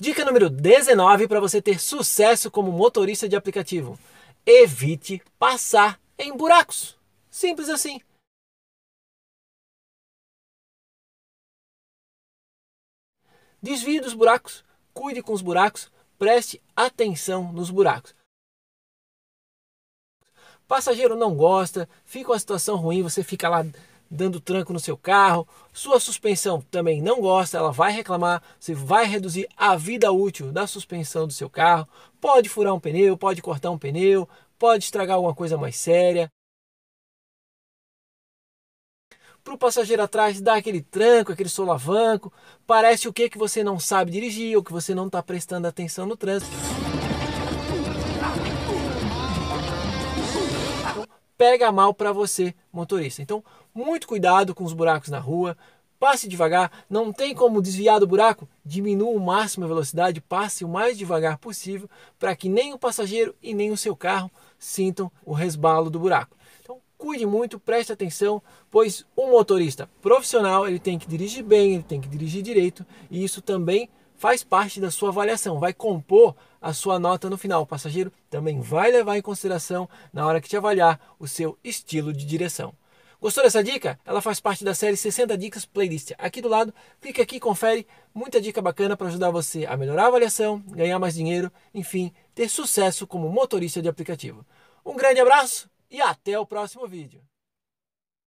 Dica número 19 para você ter sucesso como motorista de aplicativo: evite passar em buracos. Simples assim. Desvie dos buracos, cuide com os buracos, preste atenção nos buracos. Passageiro não gosta, fica uma situação ruim, você fica lá dando tranco no seu carro, sua suspensão também não gosta, ela vai reclamar, você vai reduzir a vida útil da suspensão do seu carro, pode furar um pneu, pode cortar um pneu, pode estragar alguma coisa mais séria. Para o passageiro atrás dá aquele tranco, aquele solavanco, parece o que que você não sabe dirigir ou que você não está prestando atenção no trânsito. pega mal para você, motorista. Então, muito cuidado com os buracos na rua, passe devagar, não tem como desviar do buraco, diminua o máximo a velocidade, passe o mais devagar possível para que nem o passageiro e nem o seu carro sintam o resbalo do buraco. Então, cuide muito, preste atenção, pois um motorista profissional, ele tem que dirigir bem, ele tem que dirigir direito, e isso também faz parte da sua avaliação, vai compor a sua nota no final. O passageiro também vai levar em consideração, na hora que te avaliar, o seu estilo de direção. Gostou dessa dica? Ela faz parte da série 60 Dicas Playlist. Aqui do lado, clica aqui e confere muita dica bacana para ajudar você a melhorar a avaliação, ganhar mais dinheiro, enfim, ter sucesso como motorista de aplicativo. Um grande abraço e até o próximo vídeo.